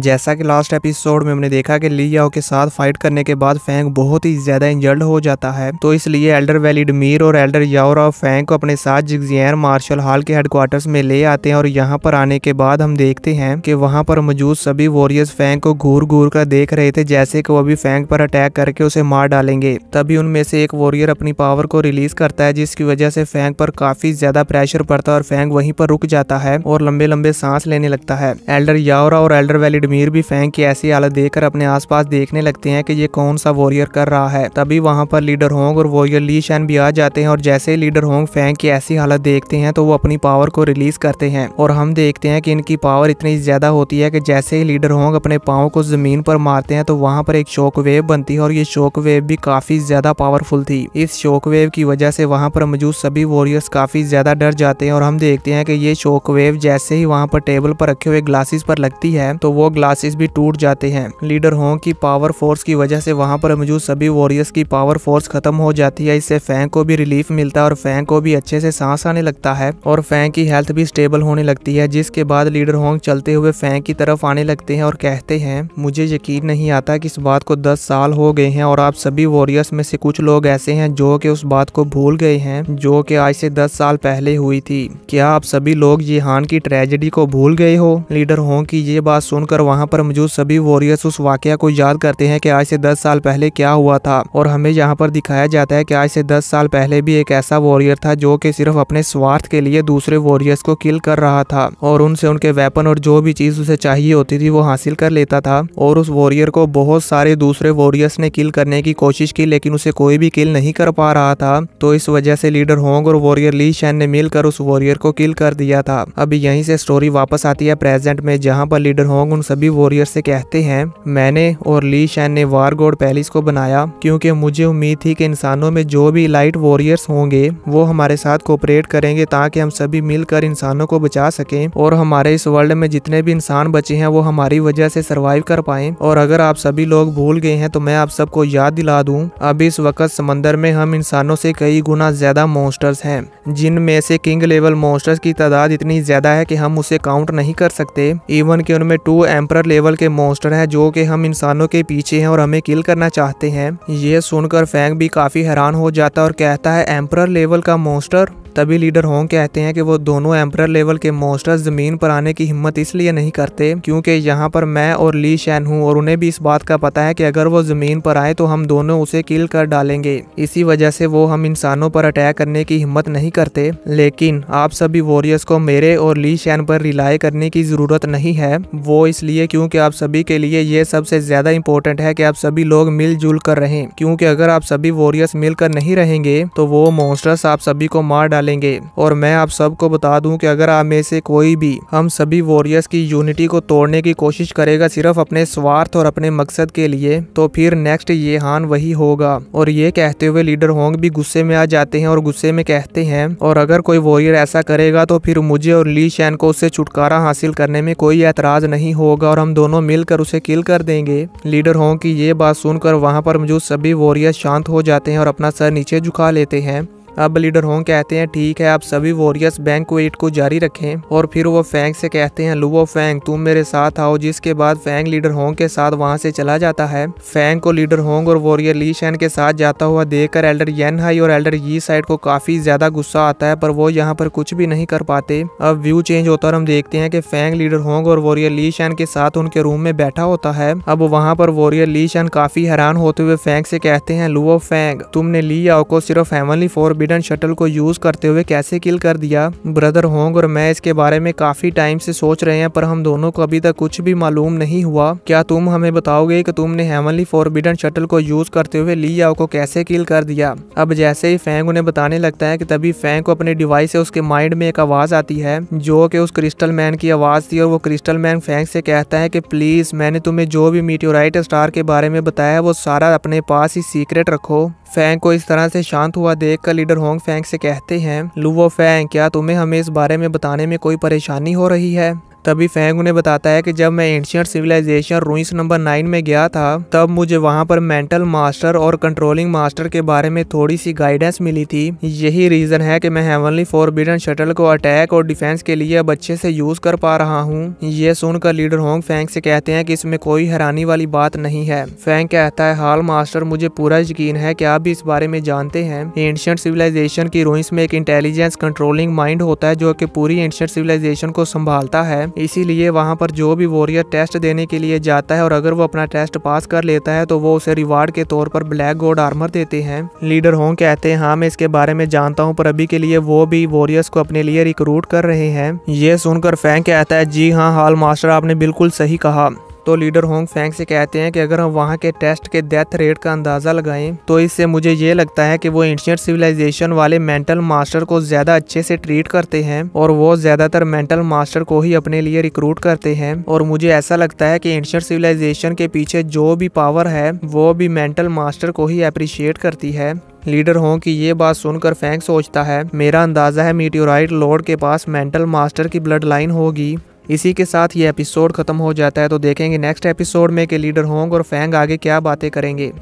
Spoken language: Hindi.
जैसा कि लास्ट एपिसोड में हमने देखा कि लियाओ के साथ फाइट करने के बाद फैंक बहुत ही ज़्यादा इंजर्ड हो जाता है तो इसलिए एल्डर वैलिडमीर और एल्डर याओरा फैंक को अपने साथ जिग्जियन मार्शल हॉल के हेडक्वार्टर्स में ले आते हैं और यहाँ पर आने के बाद हम देखते हैं कि वहाँ पर मौजूद सभी वॉरियर्स फैंक को घूर घूर कर देख रहे थे जैसे कि वो भी फैंक पर अटैक करके उसे मार डालेंगे तभी उनमें से एक वॉरियर अपनी पावर को रिलीज करता है जिसकी वजह से फैंक पर काफी ज्यादा प्रेशर पड़ता है और फैंक वहीं पर रुक जाता है और लंबे लंबे सांस लेने लगता है एल्डर याओरा और एल्डर वैलिड रिडमीर भी फैंक की ऐसी हालत देखकर अपने आसपास देखने लगते हैं कि ये कौन सा वॉरियर कर रहा है तभी वहाँ पर लीडर होंग और वॉरियर ली शैन भी आ जाते हैं और जैसे लीडर होंग फैंक की ऐसी हालत देखते हैं तो वो अपनी पावर को रिलीज करते हैं और हम देखते हैं की इनकी पावर इतनी ज्यादा होती है की जैसे ही लीडर होंग अपने पाओ को जमीन पर मारते हैं तो वहाँ पर एक शोक वेव बनती है और ये शोक वेव भी काफी ज्यादा पावरफुल थी इस शोक वेव की वजह से वहाँ पर मौजूद सभी वॉरियर्स काफी ज्यादा डर जाते हैं और हम देखते हैं कि ये शोक वेव जैसे ही वहाँ पर टेबल पर रखे हुए ग्लासेस पर लगती है तो वो ग्लासेस भी टूट जाते हैं लीडर होंग की पावर फोर्स की वजह से वहाँ पर मौजूद सभी वॉरियर्स की पावर फोर्स खत्म हो जाती है इससे फैंग को भी रिलीफ मिलता है और फैंक को भी अच्छे से सांस आने लगता है और फैंक की हेल्थ भी स्टेबल होने लगती है जिसके बाद लीडर होंग चलते हुए फैंक की तरफ आने लगते हैं और कहते हैं मुझे यकीन नहीं आता कि इस बात को दस साल हो गए हैं और आप सभी वॉरियर्स में से कुछ लोग ऐसे हैं जो कि उस बात को भूल गए हैं जो कि आज से दस साल पहले हुई थी क्या आप सभी लोग ये हान की ट्रेजेडी को भूल गए हो लीडर होंग की ये बात सुनकर होकर वहाँ पर मौजूद सभी वॉरियर्स उस वाक्य को याद करते हैं कि आज से दस साल पहले क्या हुआ था और हमें यहाँ पर दिखाया जाता है कि आज से दस साल पहले भी एक ऐसा वॉरियर था जो कि सिर्फ अपने स्वार्थ के लिए दूसरे वॉरियर्स को किल कर रहा था और उनसे उनके वेपन और जो भी चीज उसे चाहिए होती थी वो हासिल कर लेता था और उस वॉरियर को बहुत सारे दूसरे वॉरियर्स ने किल करने की कोशिश की लेकिन उसे कोई भी किल नहीं कर पा रहा था तो इस वजह से लीडर होंग और वॉरियर ली शैन ने मिलकर उस वॉरियर को किल कर दिया था अभी यहीं से स्टोरी वापस आती है प्रेजेंट में जहाँ पर लीडर होंग उन हम सभी वॉरियर से कहते हैं मैंने और ली शैन ने वार गोड पैलेस को बनाया क्योंकि मुझे उम्मीद थी कि इंसानों में जो भी लाइट वॉरियर्स होंगे वो हमारे साथ कोऑपरेट करेंगे ताकि हम सभी मिलकर इंसानों को बचा सकें और हमारे इस वर्ल्ड में जितने भी इंसान बचे हैं वो हमारी वजह से सर्वाइव कर पाए और अगर आप सभी लोग भूल गए हैं तो मैं आप सबको याद दिला दूँ अब इस वक्त समंदर में हम इंसानों से कई गुना ज्यादा मोस्टर्स हैं जिनमें से किंग लेवल मोस्टर्स की तादाद इतनी ज्यादा है कि हम उसे काउंट नहीं कर सकते इवन कि उनमें टू एम्पर लेवल के मोस्टर हैं जो कि हम इंसानों के पीछे हैं और हमें किल करना चाहते हैं ये सुनकर फैंक भी काफ़ी हैरान हो जाता है और कहता है एम्पर लेवल का मोस्टर तभी लीडर होंग कहते हैं कि वो दोनों एम्प्रर लेवल के मोस्टर्स जमीन पर आने की हिम्मत इसलिए नहीं करते क्योंकि यहाँ पर मैं और ली शैन हूँ और उन्हें भी इस बात का पता है कि अगर वो जमीन पर आए तो हम दोनों उसे किल कर डालेंगे इसी वजह से वो हम इंसानों पर अटैक करने की हिम्मत नहीं करते लेकिन आप सभी वॉरियर्स को मेरे और ली शैन पर रिलाय करने की जरूरत नहीं है वो इसलिए क्योंकि आप सभी के लिए ये सबसे ज्यादा इंपॉर्टेंट है कि आप सभी लोग मिलजुल कर रहें क्योंकि अगर आप सभी वॉरियर्स मिलकर नहीं रहेंगे तो वो मोस्टर्स आप सभी को मार डाल डालेंगे और मैं आप सबको बता दूं कि अगर आप में से कोई भी हम सभी वॉरियर्स की यूनिटी को तोड़ने की कोशिश करेगा सिर्फ अपने स्वार्थ और अपने मकसद के लिए तो फिर नेक्स्ट ये हान वही होगा और ये कहते हुए लीडर होंग भी गुस्से में आ जाते हैं और गुस्से में कहते हैं और अगर कोई वॉरियर ऐसा करेगा तो फिर मुझे और ली शैन को उससे छुटकारा हासिल करने में कोई एतराज नहीं होगा और हम दोनों मिलकर उसे किल कर देंगे लीडर होंग की ये बात सुनकर वहाँ पर मौजूद सभी वॉरियर शांत हो जाते हैं और अपना सर नीचे झुका लेते हैं अब लीडर होंग कहते हैं ठीक है आप सभी वॉरियर्स वेट को जारी रखें और फिर वो फैंग से कहते हैं लुवो फैंग तुम मेरे साथ आओ जिसके बाद फैंग लीडर होंग के साथ वहां से चला जाता है फैंग को लीडर होंग और वॉरियर ली शैन के साथ जाता हुआ देखकर एल्डर येन हाई और एल्डर यी साइड को काफी ज्यादा गुस्सा आता है पर वो यहाँ पर कुछ भी नहीं कर पाते अब व्यू चेंज होता और हम देखते हैं की फैंग लीडर होंग और वॉरियर ली शैन के साथ उनके रूम में बैठा होता है अब वहाँ पर वॉरियर ली शैन काफी हैरान होते हुए फैंग से कहते हैं लुवो फैंग तुमने ली आओ को सिर्फ फैमिली फोर फॉरबिडन शटल को यूज़ करते हुए कैसे किल कर दिया ब्रदर होंग और मैं इसके बारे में काफ़ी टाइम से सोच रहे हैं पर हम दोनों को अभी तक कुछ भी मालूम नहीं हुआ क्या तुम हमें बताओगे कि तुमने हेवनली फॉरबिडन शटल को यूज़ करते हुए लियाओ को कैसे किल कर दिया अब जैसे ही फैंग उन्हें बताने लगता है कि तभी फैंग को अपने डिवाइस से उसके माइंड में एक आवाज़ आती है जो कि उस क्रिस्टल मैन की आवाज़ थी और वो क्रिस्टल मैन फैंग से कहता है कि प्लीज़ मैंने तुम्हें जो भी मीटियोराइट स्टार के बारे में बताया वो सारा अपने पास ही सीक्रेट रखो फैंग को इस तरह से शांत हुआ देख कर कमांडर होंग फेंग से कहते हैं लुवो फैंग क्या तुम्हें हमें इस बारे में बताने में कोई परेशानी हो रही है तभी फेंग उन्हें बताता है कि जब मैं ancient civilisation ruins number nine में गया था तब मुझे वहाँ पर मेंटल मास्टर और कंट्रोलिंग मास्टर के बारे में थोड़ी सी गाइडेंस मिली थी यही रीज़न है कि मैं हेवनली फॉरबिडन शटल को अटैक और डिफेंस के लिए अब अच्छे से यूज़ कर पा रहा हूँ ये सुनकर लीडर होंग फेंग से कहते हैं कि इसमें कोई हैरानी वाली बात नहीं है फेंग कहता है हाल मास्टर मुझे पूरा यकीन है कि आप भी इस बारे में जानते हैं एंशियंट सिविलाइजेशन की रूइंस में एक इंटेलिजेंस कंट्रोलिंग माइंड होता है जो कि पूरी एंशियंट सिविलाइजेशन को संभालता है इसीलिए वहाँ पर जो भी वॉरियर टेस्ट देने के लिए जाता है और अगर वो अपना टेस्ट पास कर लेता है तो वो उसे रिवार्ड के तौर पर ब्लैक गोल्ड आर्मर देते हैं लीडर होंग कहते हैं हाँ मैं इसके बारे में जानता हूँ पर अभी के लिए वो भी वॉरियर्स को अपने लिए रिक्रूट कर रहे हैं ये सुनकर फैंक कहता है जी हाँ हाल मास्टर आपने बिल्कुल सही कहा तो लीडर होंग फेंग से कहते हैं कि अगर हम वहाँ के टेस्ट के डेथ रेट का अंदाज़ा लगाएं तो इससे मुझे ये लगता है कि वो एंशियट सिविलाइजेशन वाले मेंटल मास्टर को ज़्यादा अच्छे से ट्रीट करते हैं और वो ज़्यादातर मेंटल मास्टर को ही अपने लिए रिक्रूट करते हैं और मुझे ऐसा लगता है कि एंशियट सिविलाइजेशन के पीछे जो भी पावर है वो भी मेंटल मास्टर को ही अप्रिशिएट करती है लीडर हों कि ये बात सुनकर फेंक सोचता है मेरा अंदाज़ा है मीटियोराइट लॉर्ड के पास मेंटल मास्टर की ब्लड लाइन होगी इसी के साथ ये एपिसोड ख़त्म हो जाता है तो देखेंगे नेक्स्ट एपिसोड में के लीडर होंग और फैंग आगे क्या बातें करेंगे